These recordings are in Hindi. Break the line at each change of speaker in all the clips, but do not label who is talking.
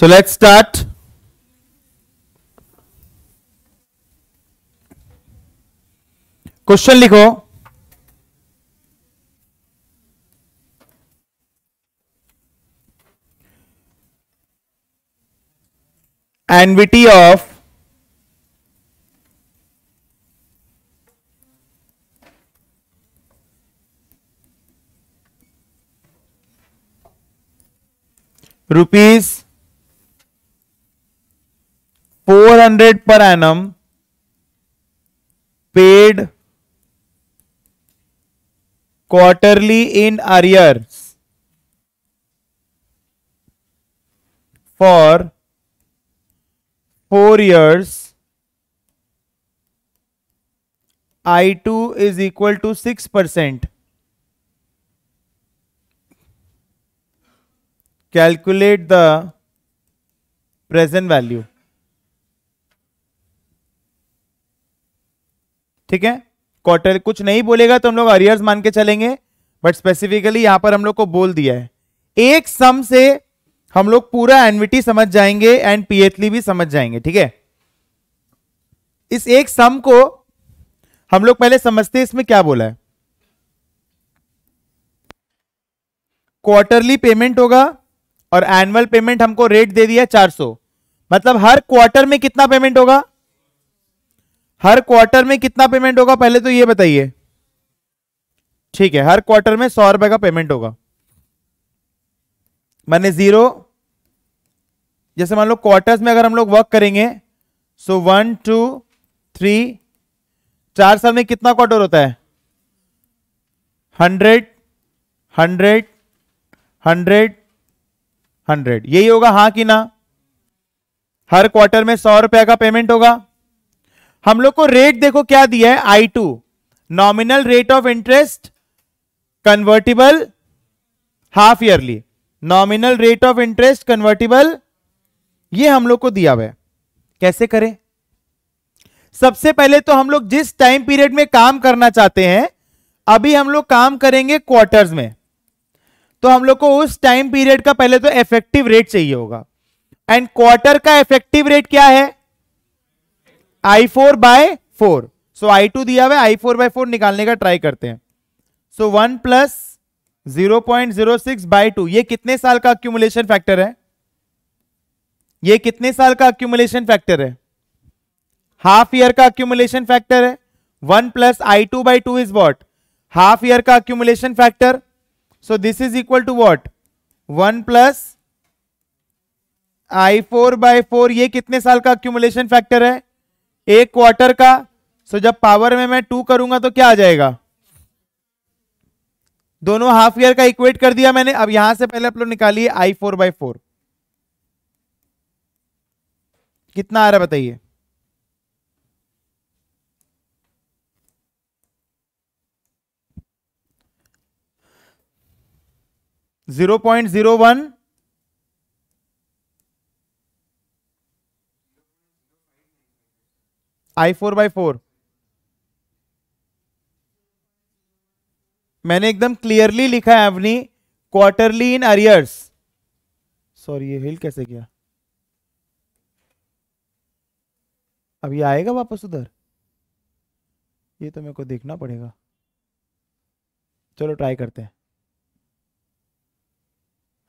So let's start. क्वेश्चन लिखो एनविटी of. rupees 400 per annum paid quarterly in arrears for 4 years I2 is equal to 6%. Calculate the present value. ठीक है क्वार्टर कुछ नहीं बोलेगा तो हम लोग अरियर्स मान के चलेंगे बट स्पेसिफिकली यहां पर हम लोग को बोल दिया है एक सम से हम लोग पूरा एनविटी समझ जाएंगे एंड पीएथली e भी समझ जाएंगे ठीक है इस एक सम को हम लोग पहले समझते हैं इसमें क्या बोला है क्वार्टरली पेमेंट होगा और एनुअल पेमेंट हमको रेट दे दिया 400 मतलब हर क्वार्टर में कितना पेमेंट होगा हर क्वार्टर में कितना पेमेंट होगा पहले तो ये बताइए ठीक है हर क्वार्टर में सौ रुपए का पेमेंट होगा मैंने जीरो जैसे मान लो क्वार्टर्स में अगर हम लोग वर्क करेंगे सो वन टू थ्री चार साल में कितना क्वार्टर होता है हंड्रेड हंड्रेड हंड्रेड हंड्रेड यही होगा हाँ कि ना हर क्वार्टर में सौ रुपए का पेमेंट होगा हम लोग को रेट देखो क्या दिया है आई two nominal rate of interest convertible half yearly nominal rate of interest convertible ये हम लोग को दिया हुआ है कैसे करें सबसे पहले तो हम लोग जिस टाइम पीरियड में काम करना चाहते हैं अभी हम लोग काम करेंगे क्वार्टर्स में तो हम लोग को उस टाइम पीरियड का पहले तो इफेक्टिव रेट चाहिए होगा एंड क्वार्टर का इफेक्टिव रेट क्या है आई four by four so I two दिया हुआ है आई फोर बाय फोर निकालने का ट्राई करते हैं so one plus zero point zero six by two ये कितने साल का अक्यूमुलेशन फैक्टर है ये कितने साल का अक्यूमुलेशन फैक्टर है हाफ ईयर का अक्यूमुलेशन फैक्टर है one plus I two by two is what half year का accumulation factor so this is equal to what one plus I four by four ये कितने साल का अक्यूमुलेशन फैक्टर है एक क्वार्टर का सो जब पावर में मैं टू करूंगा तो क्या आ जाएगा दोनों हाफ ईयर का इक्वेट कर दिया मैंने अब यहां से पहले आप लोग निकालिए आई फोर बाई फोर कितना आ रहा है बताइए zero point zero one I four by four मैंने एकदम क्लियरली लिखा है अपनी क्वार्टरली इन अरियर्स सॉरी ये हिल कैसे गया अब ये आएगा वापस उधर ये तो मेरे को देखना पड़ेगा चलो ट्राई करते हैं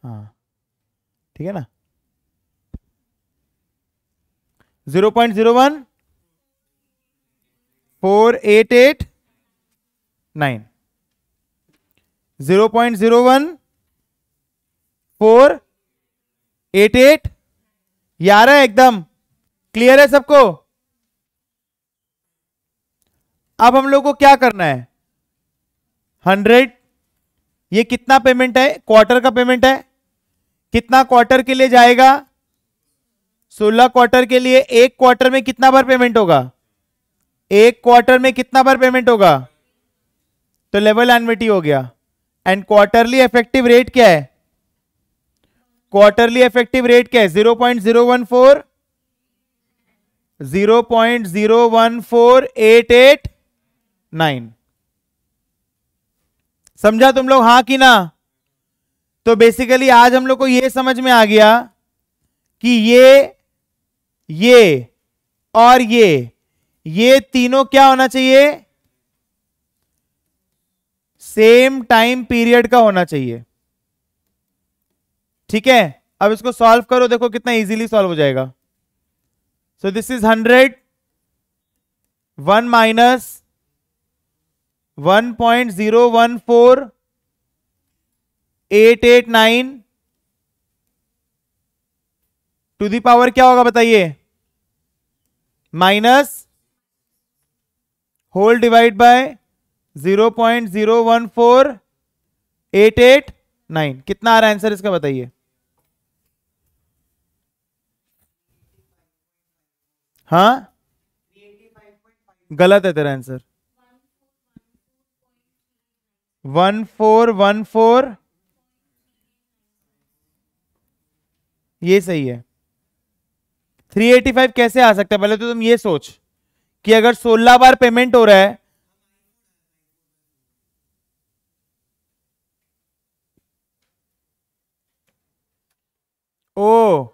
हाँ ठीक है ना zero point zero one four eight eight nine zero point zero one four eight eight ग्यारह एकदम क्लियर है सबको अब हम लोग को क्या करना है हंड्रेड ये कितना पेमेंट है क्वार्टर का पेमेंट है कितना क्वार्टर के लिए जाएगा सोलह क्वार्टर के लिए एक क्वार्टर में कितना बार पेमेंट होगा एक क्वार्टर में कितना बार पेमेंट होगा तो लेवल एनविटी हो गया एंड क्वार्टरली इफेक्टिव रेट क्या है क्वार्टरली इफेक्टिव रेट क्या है zero point zero one four zero point zero one four eight eight nine समझा तुम लोग हां कि ना तो बेसिकली आज हम लोग को यह समझ में आ गया कि ये ये और ये ये तीनों क्या होना चाहिए सेम टाइम पीरियड का होना चाहिए ठीक है अब इसको सॉल्व करो देखो कितना इजीली सॉल्व हो जाएगा so this is hundred one minus one point zero one four eight eight nine to the power क्या होगा बताइए माइनस होल डिवाइड बाय 0.014889 कितना आ रहा है आंसर इसका बताइए हाँ गलत है तेरा answer one four one four ये सही है 385 कैसे आ सकता है पहले तो तुम ये सोच कि अगर 16 बार पेमेंट हो रहा है ओ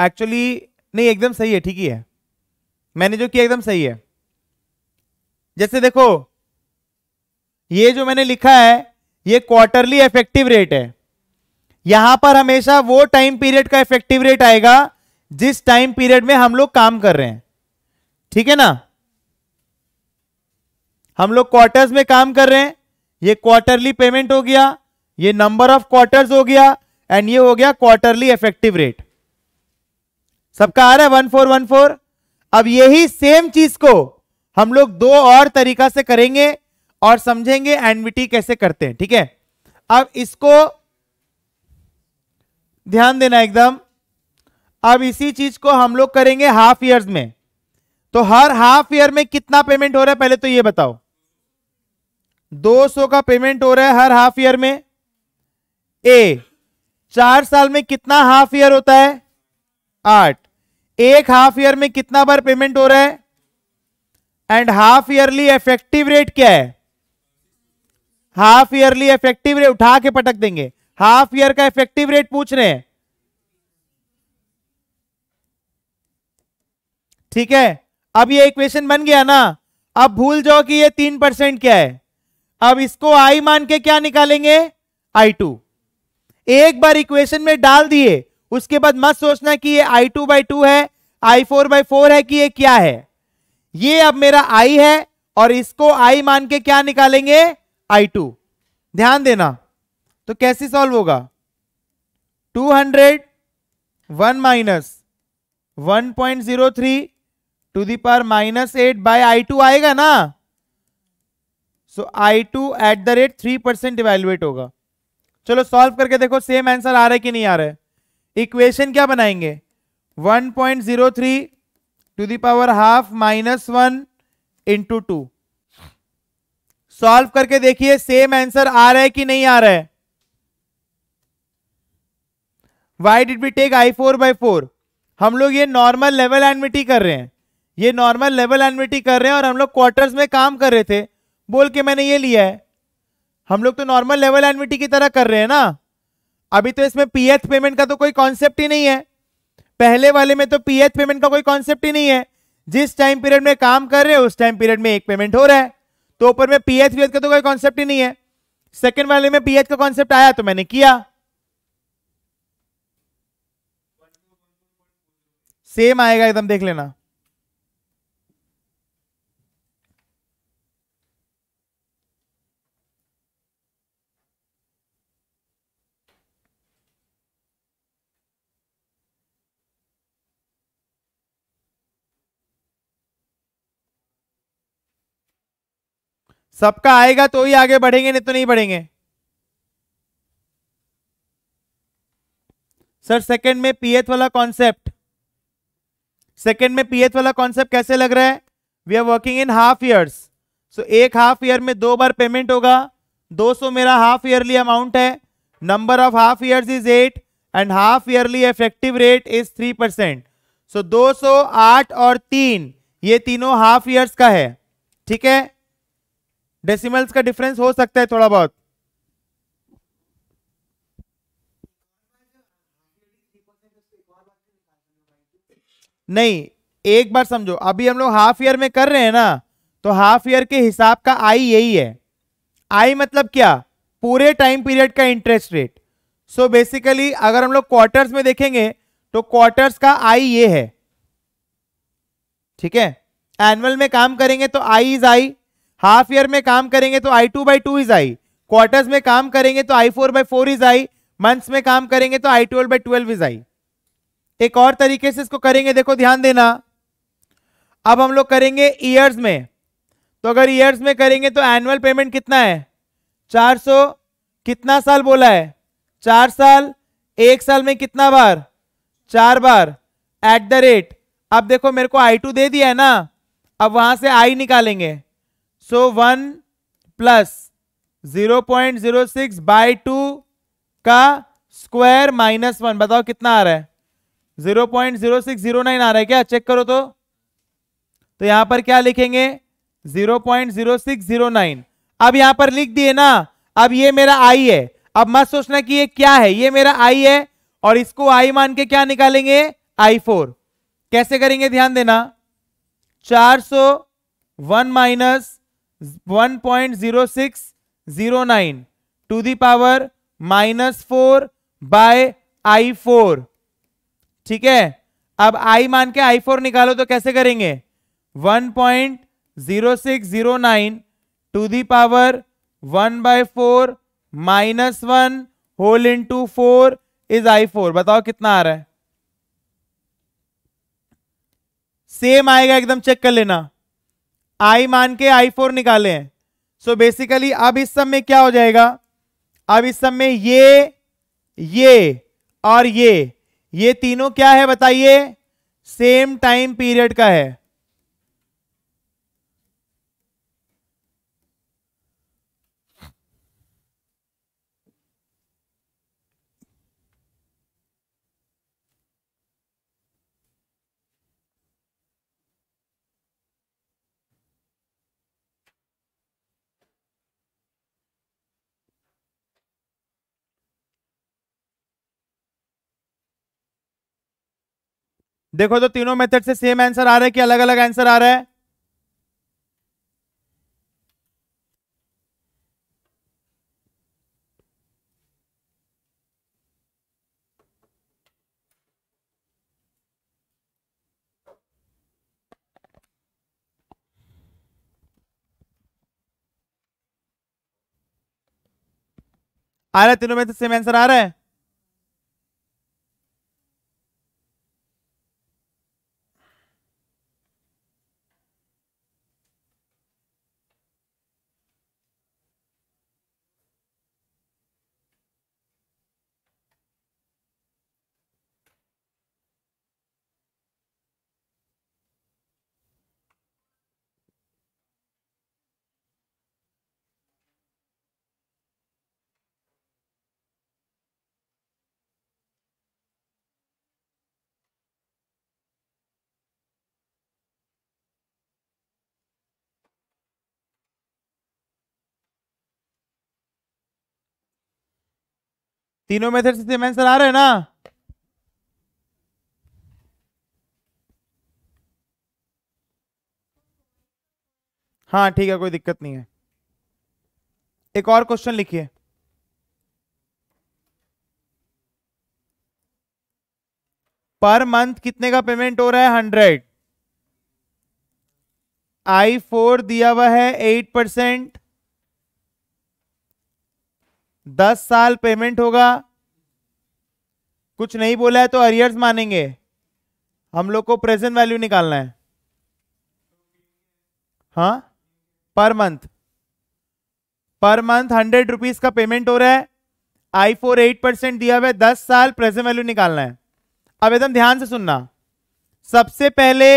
एक्चुअली नहीं एकदम सही है ठीक ही है मैंने जो किया एकदम सही है जैसे देखो ये जो मैंने लिखा है ये क्वार्टरली इफेक्टिव रेट है यहां पर हमेशा वो टाइम पीरियड का इफेक्टिव रेट आएगा जिस टाइम पीरियड में हम लोग काम कर रहे हैं ठीक है ना हम लोग क्वार्टर्स में काम कर रहे हैं ये क्वार्टरली पेमेंट हो गया ये नंबर ऑफ क्वार्टर्स हो गया एंड ये हो गया क्वार्टरली इफेक्टिव रेट सबका आ रहा है वन फोर वन फोर अब यही सेम चीज को हम लोग दो और तरीका से करेंगे और समझेंगे एनविटी कैसे करते हैं ठीक है अब इसको ध्यान देना एकदम अब इसी चीज को हम लोग करेंगे हाफ ईयर्स में तो हर हाफ ईयर में कितना पेमेंट हो रहा है पहले तो ये बताओ 200 का पेमेंट हो रहा है हर हाफ ईयर में ए चार साल में कितना हाफ ईयर होता है आठ एक हाफ ईयर में कितना बार पेमेंट हो रहा है and half yearly effective rate क्या है हाफ ईयरली इफेक्टिव रेट उठा के पटक देंगे हाफ ईयर का इफेक्टिव रेट पूछ रहे हैं ठीक है अब ये इक्वेशन बन गया ना अब भूल जाओ कि ये तीन परसेंट क्या है अब इसको आई मान के क्या निकालेंगे आई टू एक बार इक्वेशन में डाल दिए उसके बाद मत सोचना कि ये आई टू बाई टू है आई फोर बाई फोर है कि ये क्या है ये अब मेरा आई है और इसको आई मान के क्या निकालेंगे आई टू ध्यान देना तो कैसे सॉल्व होगा two hundred one minus one point zero three to the power minus eight by I two आएगा ना so I two at the rate three percent evaluate होगा चलो सॉल्व करके देखो सेम आंसर आ रहा है कि नहीं आ रहा है इक्वेशन क्या बनाएंगे 1.03 to the power half minus one into two solve करके देखिए सेम आंसर आ रहा है कि नहीं आ रहा है why did we take I four by four हम लोग ये नॉर्मल लेवल एनमिटी कर रहे हैं ये नॉर्मल लेवल एनमिटी कर रहे हैं और हम लोग क्वार्टर्स में काम कर रहे थे बोल के मैंने ये लिया है हम लोग तो नॉर्मल लेवल एनविटी की तरह कर रहे हैं ना अभी तो इसमें पीएथ पेमेंट का तो कोई कॉन्सेप्ट ही नहीं है पहले वाले में तो पीएथ पेमेंट का कोई कॉन्सेप्ट ही नहीं है जिस टाइम पीरियड में काम कर रहे हो उस टाइम पीरियड में एक पेमेंट हो रहा है तो ऊपर में पीएथ का तो कोई कॉन्सेप्ट ही नहीं है सेकेंड वाले में पीएच का कॉन्सेप्ट आया तो मैंने किया सेम आएगा एकदम देख लेना सबका आएगा तो ही आगे बढ़ेंगे नहीं तो नहीं बढ़ेंगे सर सेकंड में पीएथ वाला कॉन्सेप्ट सेकंड में पीएथ वाला कॉन्सेप्ट कैसे लग रहा है we are working in half years so एक हाफ ईयर में दो बार पेमेंट होगा 200 मेरा हाफ ईयरली अमाउंट है number of half years is eight and half yearly effective rate is three percent so दो सौ आठ और तीन ये तीनों हाफ ईयर्स का है ठीक है डेसिमल्स का डिफरेंस हो सकता है थोड़ा बहुत नहीं एक बार समझो अभी हम लोग हाफ ईयर में कर रहे हैं ना तो हाफ ईयर के हिसाब का आई यही है आई मतलब क्या पूरे टाइम पीरियड का इंटरेस्ट रेट सो बेसिकली अगर हम लोग क्वार्टर्स में देखेंगे तो क्वार्टर्स का आई ये है ठीक है एनुअल में काम करेंगे तो I is I half year में काम करेंगे तो I two by two is I quarters में काम करेंगे तो आई four by four is I months में काम करेंगे तो I twelve by twelve is I एक और तरीके से इसको करेंगे देखो ध्यान देना अब हम लोग करेंगे ईयर्स में तो अगर ईयर्स में करेंगे तो एनुअल पेमेंट कितना है 400 कितना साल बोला है चार साल एक साल में कितना बार चार बार एट द रेट अब देखो मेरे को आई टू दे दिया है ना अब वहां से आई निकालेंगे so one plus zero point zero six by two का स्क्वायर माइनस वन बताओ कितना आ रहा है zero point zero six zero nine आ रहा है क्या चेक करो तो तो यहां पर क्या लिखेंगे zero point zero six zero nine अब यहां पर लिख दिए ना अब ये मेरा आई है अब मत सोचना कि ये क्या है ये मेरा आई है और इसको आई मान के क्या निकालेंगे आई फोर कैसे करेंगे ध्यान देना चार सौ one minus one point zero six zero nine to power minus four by I four ठीक है अब आई मान के आई फोर निकालो तो कैसे करेंगे one point zero six zero nine to the power one by four minus one whole into four is I four बताओ कितना आ रहा है सेम आएगा एकदम चेक कर लेना आई मान के आई फोर निकाले हैं सो बेसिकली अब इस सब में क्या हो जाएगा अब इस सब में ये ये और ये ये तीनों क्या है बताइए सेम टाइम पीरियड का है देखो तो तीनों मेथड से सेम आंसर आ रहा है कि अलग अलग आंसर आ रहा है आ रहा है तीनों में से सेम आंसर आ रहा है तीनों मेथड से सेम आंसर आ रहे हैं ना हाँ ठीक है कोई दिक्कत नहीं है एक और क्वेश्चन लिखिए पर मंथ कितने का पेमेंट हो रहा है हंड्रेड आई फोर दिया हुआ है एट परसेंट दस साल पेमेंट होगा कुछ नहीं बोला है तो अरियर्स मानेंगे हम लोग को प्रेजेंट वैल्यू निकालना है हा per month per month hundred rupees का पेमेंट हो रहा है आई फोर एट परसेंट दिया हुआ है दस साल प्रेजेंट वैल्यू निकालना है अब एकदम ध्यान से सुनना सबसे पहले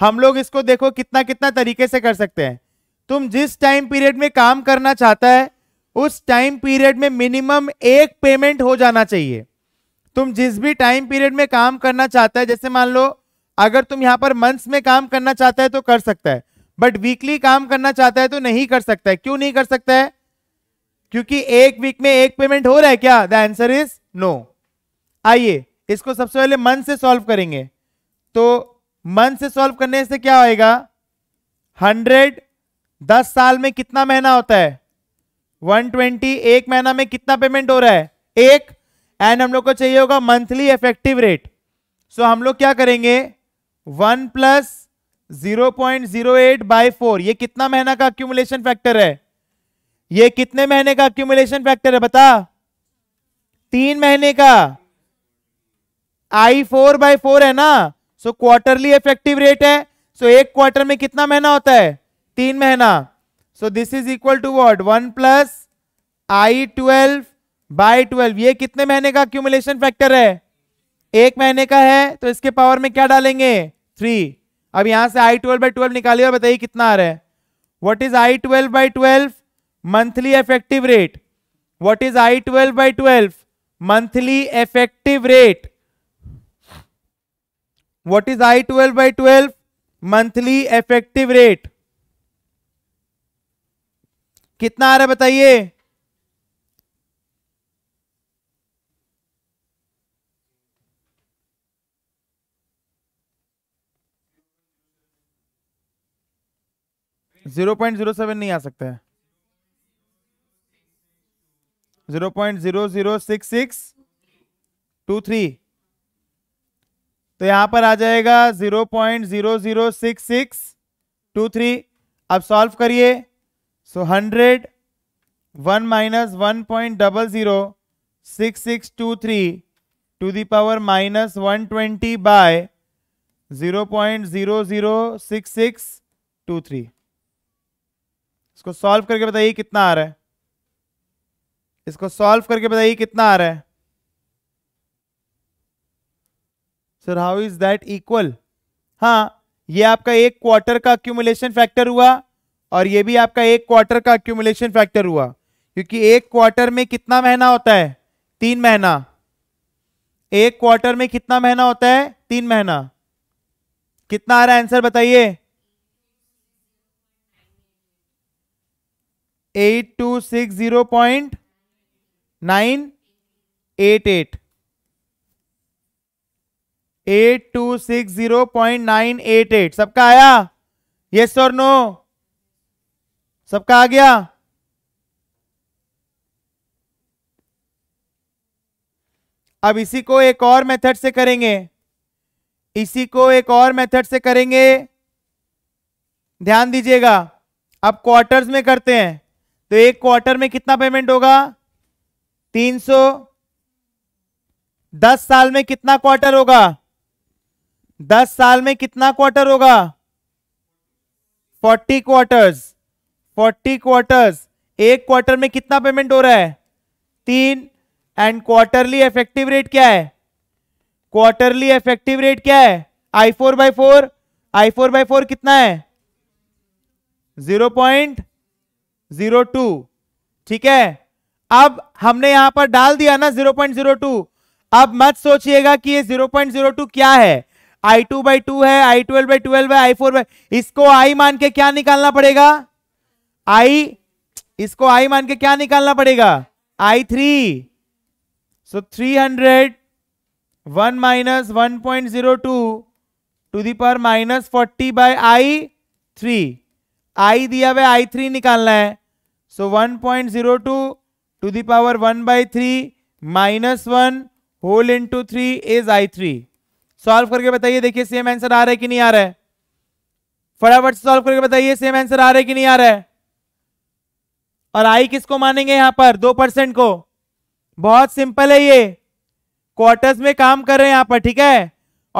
हम लोग इसको देखो कितना कितना तरीके से कर सकते हैं तुम जिस टाइम पीरियड में काम करना चाहता है उस टाइम पीरियड में मिनिमम एक पेमेंट हो जाना चाहिए तुम जिस भी टाइम पीरियड में काम करना चाहता है जैसे मान लो अगर तुम यहां पर मंथ्स में काम करना चाहता है तो कर सकता है बट वीकली काम करना चाहता है तो नहीं कर सकता है क्यों नहीं कर सकता है क्योंकि एक वीक में एक पेमेंट हो रहा है क्या द आंसर इज नो आइए इसको सबसे पहले मंथ से सॉल्व करेंगे तो मंथ से सॉल्व करने से क्या होएगा हंड्रेड दस साल में कितना महीना होता है 120 एक महीना में कितना पेमेंट हो रहा है एक एंड हम लोग को चाहिए होगा मंथली इफेक्टिव रेट सो हम लोग क्या करेंगे one plus zero point zero eight by four यह कितना महीना का अक्यूमुलेशन फैक्टर है ये कितने महीने का अक्यूमुलेशन फैक्टर है बता तीन महीने का आई फोर बाई फोर है ना सो क्वार्टरली इफेक्टिव रेट है सो so एक क्वार्टर में कितना महीना होता है तीन महीना so this is equal to what one plus i twelve by twelve ये कितने महीने का अक्यूमुलेशन फैक्टर है एक महीने का है तो इसके पावर में क्या डालेंगे थ्री अब यहां से आई ट्वेल्व बाई ट्वेल्व निकालिए और बताइए कितना आ रहा है what is i twelve by twelve monthly effective rate what is i twelve by twelve monthly effective rate what is i twelve by twelve monthly effective rate कितना आ रहा है बताइए जीरो पॉइंट जीरो सेवन नहीं आ सकता है zero point zero zero six six two three तो यहां पर आ जाएगा zero point zero zero six six two three अब सॉल्व करिए so hundred one minus one point double zero six six two three to the power minus one twenty by zero point zero zero six six two three इसको सॉल्व करके बताइए कितना आ रहा है इसको सॉल्व करके बताइए कितना आ रहा है sir how is that equal हाँ ये आपका एक क्वार्टर का अक्यूमुलेशन फैक्टर हुआ और ये भी आपका एक क्वार्टर का अक्यूमुलेशन फैक्टर हुआ क्योंकि एक क्वार्टर में कितना महीना होता है तीन महीना एक क्वार्टर में कितना महीना होता है तीन महीना कितना आ रहा है आंसर बताइए eight two six zero point nine eight eight eight two six zero point nine eight eight सबका आया यस और नो सबका आ गया अब इसी को एक और मेथड से करेंगे इसी को एक और मेथड से करेंगे ध्यान दीजिएगा अब क्वार्टर्स में करते हैं तो एक क्वार्टर में कितना पेमेंट होगा 300 10 साल में कितना क्वार्टर होगा 10 साल में कितना क्वार्टर होगा 40 क्वार्टर्स फोर्टी क्वार्टर्स एक क्वार्टर में कितना पेमेंट हो रहा है तीन एंड क्वार्टरली इफेक्टिव रेट क्या है क्वार्टरली इफेक्टिव रेट क्या है आई four by four i four by four कितना है जीरो पॉइंट जीरो टू ठीक है अब हमने यहां पर डाल दिया ना जीरो पॉइंट जीरो टू अब मत सोचिएगा कि ये जीरो पॉइंट जीरो टू क्या है आई टू बाई टू है आई ट्वेल्व बाई ट्वेल्व है आई फोर बाई इसको आई मान के क्या निकालना पड़ेगा आई इसको आई मान के क्या निकालना पड़ेगा i three so three hundred one minus one point zero two to the power minus forty by i three i दिया हुआ आई थ्री निकालना है so one point zero two to the power one by three minus one whole into three is i three solve करके बताइए देखिए सेम आंसर आ रहा है कि नहीं आ रहा है फटाफट सॉल्व करके बताइए सेम आंसर आ रहा है कि नहीं आ रहा है और आई किसको मानेंगे यहां पर दो परसेंट को बहुत सिंपल है ये क्वार्टर्स में काम कर रहे हैं यहां पर ठीक है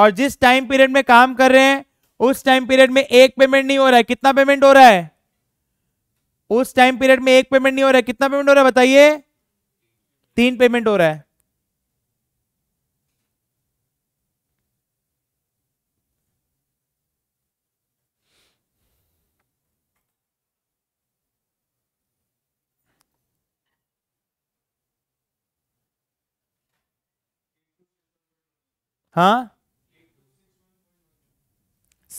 और जिस टाइम पीरियड में काम कर रहे हैं उस टाइम पीरियड में एक पेमेंट नहीं हो रहा है कितना पेमेंट हो रहा है उस टाइम पीरियड में एक पेमेंट नहीं हो रहा है कितना पेमेंट हो रहा है बताइए तीन पेमेंट हो रहा है हाँ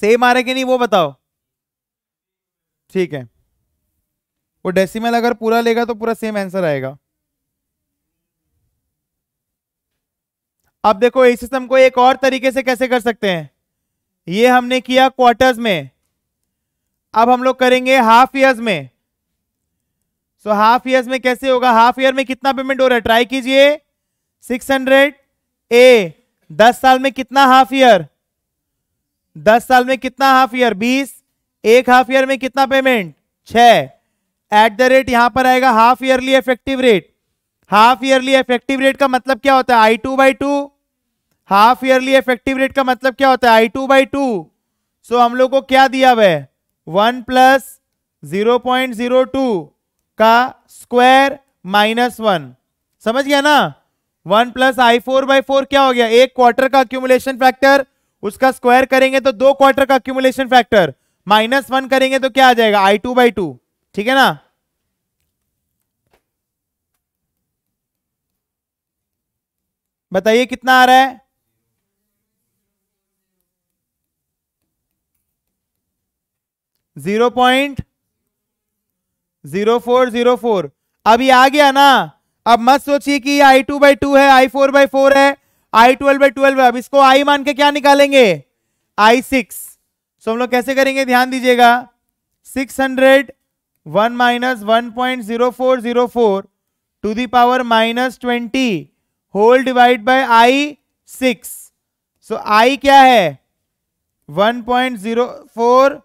सेम आ रहे कि नहीं वो बताओ ठीक है वो डेसिमल अगर पूरा लेगा तो पूरा सेम आंसर आएगा अब देखो इस सिस्टम को एक और तरीके से कैसे कर सकते हैं ये हमने किया क्वार्टर्स में अब हम लोग करेंगे हाफ ईयर्स में सो हाफ ईयर्स में कैसे होगा हाफ ईयर में कितना पेमेंट हो रहा है ट्राई कीजिए सिक्स हंड्रेड ए दस साल में कितना हाफ ईयर दस साल में कितना हाफ ईयर बीस एक हाफ ईयर में कितना पेमेंट छ एट द रेट यहां पर आएगा half yearly effective rate half yearly effective rate का मतलब क्या होता है आई two by two half yearly effective rate का मतलब क्या होता है आई टू बाई टू सो हम लोग को क्या दिया हुआ है one plus zero point zero two का स्क्वायर माइनस वन समझ गया ना one plus I four by four क्या हो गया एक क्वार्टर का अक्यूमुलेशन फैक्टर उसका स्क्वायर करेंगे तो दो क्वार्टर का अक्यूमुलेशन फैक्टर माइनस वन करेंगे तो क्या आ जाएगा आई टू बाई टू ठीक है ना बताइए कितना आ रहा है zero point zero four zero four अभी आ गया ना अब मत सोचिए कि आई टू बाई टू है आई फोर बाई फोर है आई ट्वेल्व बाई ट्वेल्व है अब इसको आई मान के क्या निकालेंगे आई सिक्स सो हम लोग कैसे करेंगे ध्यान दीजिएगा six hundred one minus one point zero four zero four to the power minus twenty whole divide by i six so i क्या है वन पॉइंट जीरो फोर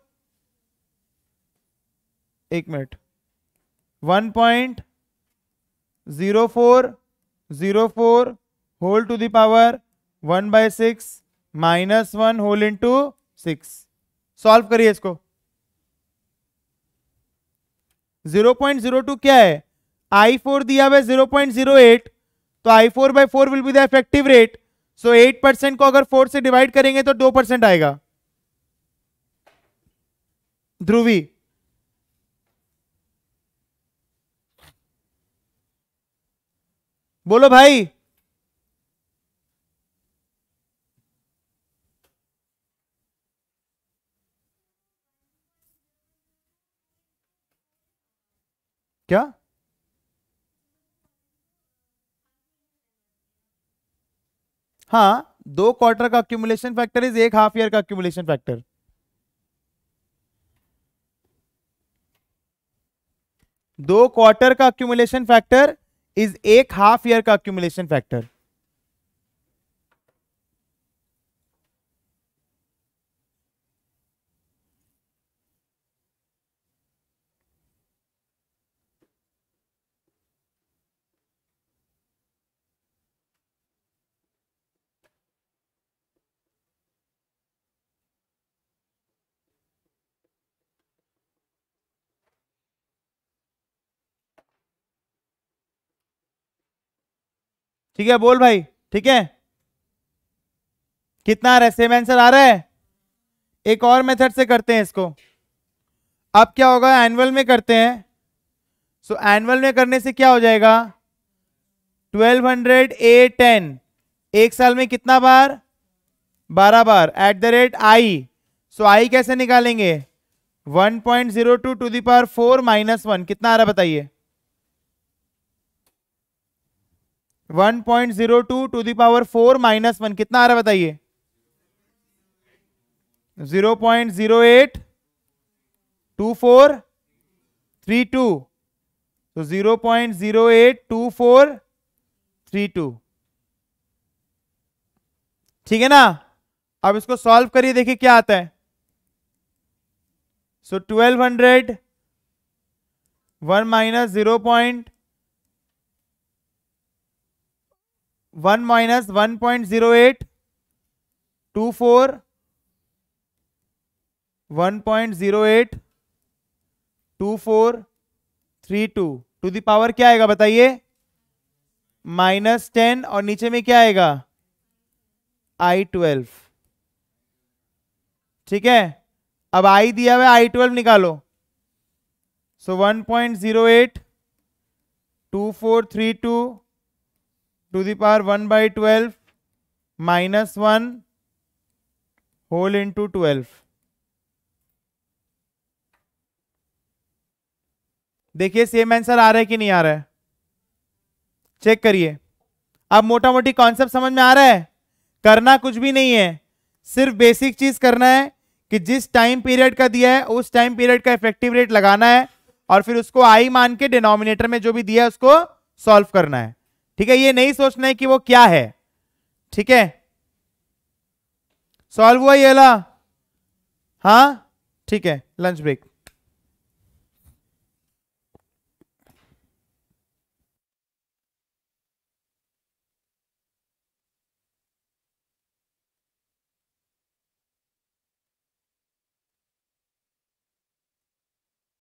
एक मिनट one point zero four zero four whole to the power one by six minus one whole into six solve करिए इसको जीरो पॉइंट जीरो टू क्या है आई फोर दिया हुआ जीरो पॉइंट जीरो एट तो आई four by four will be the effective rate so eight percent को अगर फोर से डिवाइड करेंगे तो दो परसेंट आएगा ध्रुवी बोलो भाई क्या हाँ दो क्वार्टर का अक्यूमुलेशन फैक्टर इज एक हाफ ईयर का अक्यूमुलेशन फैक्टर दो क्वार्टर का अक्यूमुलेशन फैक्टर इज एक हाफ ईयर का अक्यूमुलेशन फैक्टर ठीक है बोल भाई ठीक है कितना आ रहा है सेम आंसर आ रहा है एक और मेथड से करते हैं इसको अब क्या होगा एनुअल में करते हैं सो so, एनुअल में करने से क्या हो जाएगा 1200 ए टेन एक साल में कितना बार 12 बार at the rate i so i कैसे निकालेंगे 1.02 to the power four minus one कितना आ रहा बताइए one point zero two to the power four minus one कितना आ रहा है बताइए zero point zero eight two four three two तो zero point zero eight two four three two ठीक है ना अब इसको सॉल्व करिए देखिए क्या आता है so twelve hundred one minus zero point one minus one point zero eight two four one point zero eight two four three two to the power क्या आएगा बताइए माइनस टेन और नीचे में क्या आएगा आई ट्वेल्व ठीक है अब आई दिया हुआ आई ट्वेल्व निकालो so one point zero eight two four three two to power one by twelve minus one whole into twelve देखिए सेम आंसर आ रहा है कि नहीं आ रहा है चेक करिए अब मोटा मोटी कॉन्सेप्ट समझ में आ रहा है करना कुछ भी नहीं है सिर्फ बेसिक चीज करना है कि जिस टाइम पीरियड का दिया है उस टाइम पीरियड का इफेक्टिव रेट लगाना है और फिर उसको आई मान के डिनोमिनेटर में जो भी दिया है उसको सॉल्व करना है ठीक है ये नहीं सोचना है कि वो क्या है ठीक है सॉल्व हुआ ये ला हाँ ठीक है लंच ब्रेक